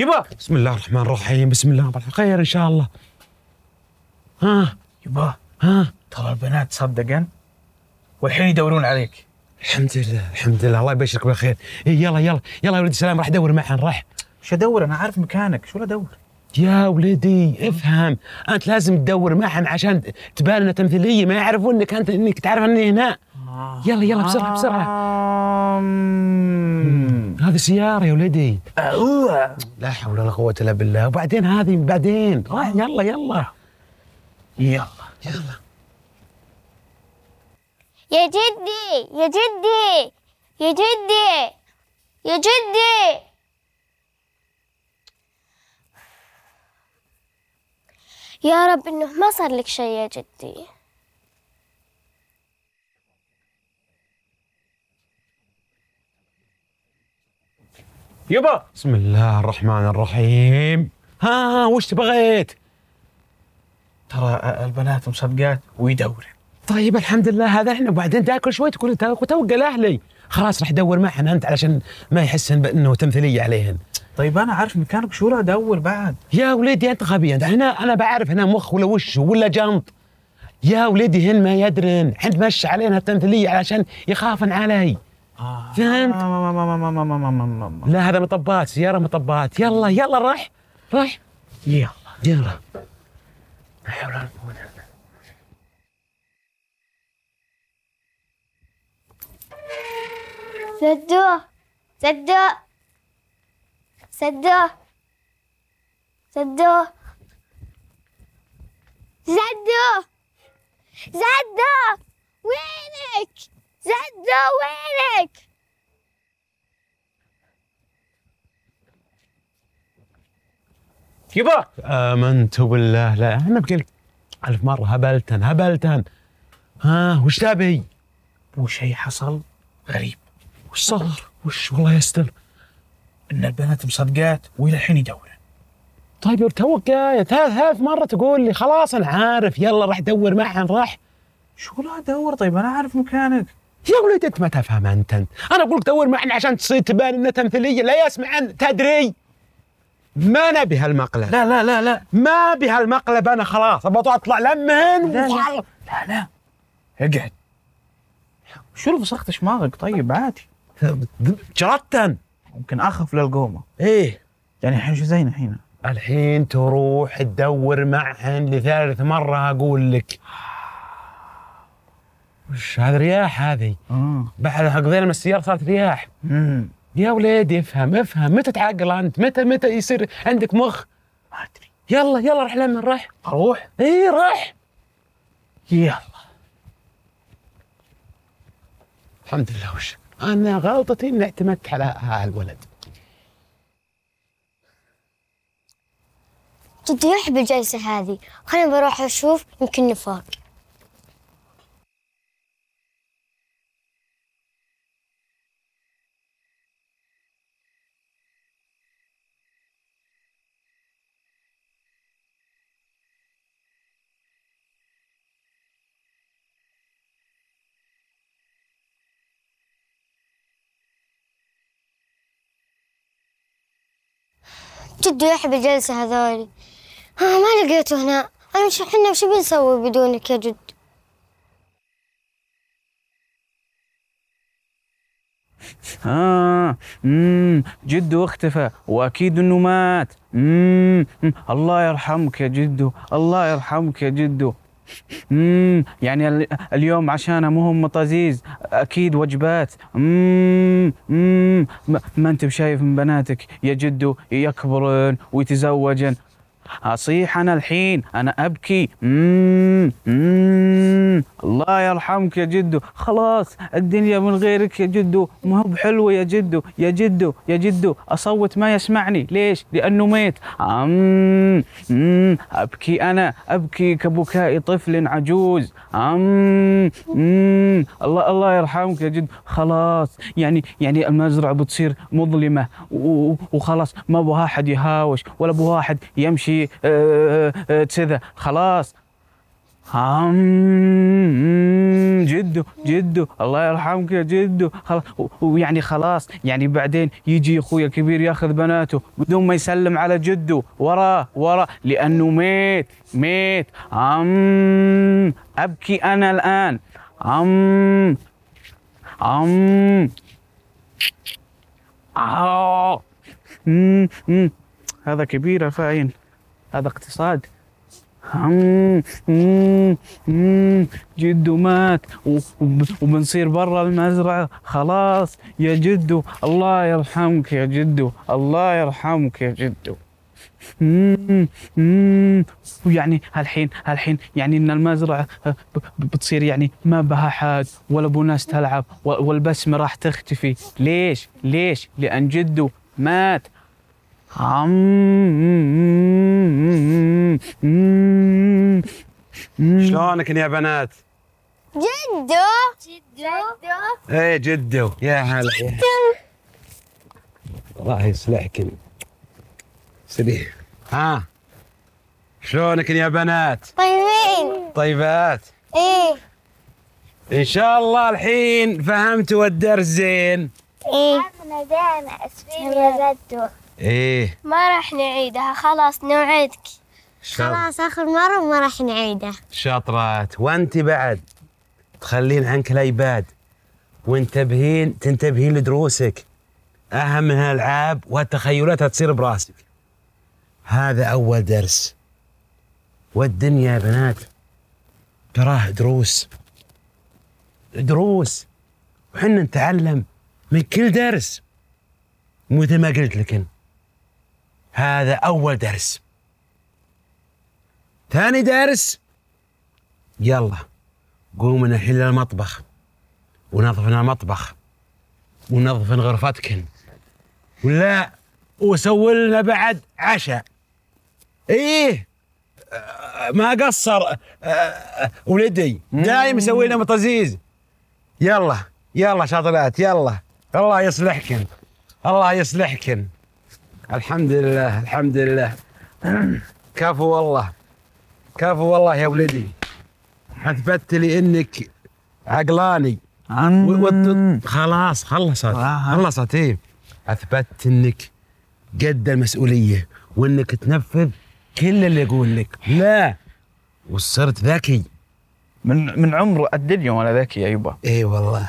يبا بسم الله الرحمن الرحيم بسم الله الرحمن خير ان شاء الله ها يبا ها ترى البنات صدقن والحين يدورون عليك الحمد لله الحمد لله الله يبشرك بالخير إيه، يلا يلا يلا يا ولدي سلام راح ادور معهم راح شو ادور انا عارف مكانك شو ادور يا ولدي افهم انت لازم تدور معهم عشان تبان انها تمثيليه ما يعرفون انك انت انك تعرف اني هنا آه. يلا يلا بسرعه بسرعه هذه سياره يا ولدي لا حول ولا قوه الا بالله وبعدين هذه بعدين آه، يلا يلا يلا يلا يا جدي يا جدي يا جدي يا جدي يا رب انه ما صار لك شيء يا جدي يبا بسم الله الرحمن الرحيم ها وش تبغيت ترى البنات مصدقات ويدورن طيب الحمد لله هذا احنا وبعدين تاكل شوي تقول توقع لاهلي خلاص راح دور معهن انت علشان ما يحسن بانه تمثيليه عليهن طيب انا عارف مكانك شو ادور بعد يا وليدي انت غبي انت هنا انا بعرف هنا مخ ولا وش ولا جنط يا وليدي هن ما يدرن حد مش علينا التمثيليه علشان يخافن علي فهمت؟ ما ما ما ما ما ما ما ما ما. لا هذا مطبات سيارة مطبات يلا يلا راح راح يلا يلا لا حول ولا قوة سدوه سدوه سدوه سدوه سدوه سدوه وينك؟ زدوا وينك يبا آمنت بالله لا أنا بقول ألف مرة هبلتن هبلتن ها وش تبي؟ مو شيء حصل غريب وش صار؟ وش والله يستر ان البنات مصدقات والى الحين يدور طيب توك يا ثالث ثالث مرة تقول لي خلاص انا عارف يلا راح دور معهن راح شو لا ادور طيب انا عارف مكانك يا انت ما تفهم انت انا اقول لك دور معنا عشان تصير تبان انه تمثيليه لا يسمع انت تدري ما نبي هالمقلب لا لا لا لا ما ابي هالمقلب انا خلاص ابغى اطلع لمهن لا لا, لا لا اقعد شو فسخت شماغك طيب عادي جرتا ممكن اخف للقومه ايه يعني الحين شو زين الحين الحين تروح تدور معهن لثالث مره اقول لك وش هذا رياح هذه آه. بعد ذي من السياره صارت رياح مم. يا وليدي افهم افهم متى تعقل انت متى متى يصير عندك مخ ما ادري يلا يلا روح لمن روح اروح اي روح يلا الحمد لله وش انا غلطتي اني اعتمدت على هالولد تضيح بالجلسه هذه خليني بروح اشوف يمكن نفاق جدو يحب الجلسة هذولي آه ما لقيته هنا أنا مش حنا وش بنسوي بدونك يا جد آه امم جدو اختفى واكيد انه مات امم الله يرحمك يا جدو الله يرحمك يا جدو امم يعني اليوم عشانه مو هم طزيز اكيد وجبات امم امم ما انت بشايف من بناتك يجدوا يكبرن ويتزوجن أصيح أنا الحين أنا أبكي الله يرحمك يا جدو خلاص الدنيا من غيرك يا جدو ما هو بحلوة يا جدو يا جدو يا جدو أصوت ما يسمعني ليش لأنه ميت أم أبكي أنا أبكي كبكاء طفل عجوز أم الله الله يرحمك يا جدو خلاص يعني يعني المزرعة بتصير مظلمة وخلاص ما بها أحد يهاوش ولا بها أحد يمشي في كذا خلاص هم جدو جدو الله يرحمك يا جدو خلاص ويعني خلاص يعني بعدين يجي اخويا الكبير ياخذ بناته بدون ما يسلم على جدو وراه وراه لانه ميت ميت هم ابكي انا الان هم هم آه. هذا كبير فاين هذا اقتصاد هم جدو مات وبنصير برا المزرعة خلاص يا جدو الله يرحمك يا جدو الله يرحمك يا جدو ويعني هالحين هالحين يعني ان المزرعه بتصير يعني ما بها حاد ولا بو ناس تلعب والبسمه راح تختفي ليش ليش لان جده مات شلونك يا بنات؟ جدو جدو ايه جدو يا هلا الله يصلحك سليم ها شلونك يا بنات؟ طيبين طيبات؟ ايه ان شاء الله الحين فهمتوا الدرس زين ايه زين يا جدو ايه ما راح نعيدها خلاص نوعدك خلاص اخر مره وما راح نعيدها شطرات وانت بعد تخلين عنك الايباد وانتبهين تنتبهين لدروسك اهم من الالعاب والتخيلات تصير براسك هذا اول درس والدنيا يا بنات تراه دروس دروس وحنا نتعلم من كل درس مثل ما قلت لكن هذا أول درس ثاني درس يلا قوم الحين للمطبخ ونظفنا المطبخ ونظفن غرفتكن ولا وسوي لنا بعد عشاء ايه ما قصر ولدي دايم يسوي لنا مطزيز يلا يلا شاطلات يلا الله يصلحكن الله يصلحكن الحمد لله الحمد لله كفو والله كفو والله يا ولدي اثبت لي انك عقلاني خلاص خلصت آه. خلصت ايه اثبت انك قد المسؤوليه وانك تنفذ كل اللي اقول لك لا وصرت ذكي من من عمره قد اليوم انا ذكي يا يبا اي والله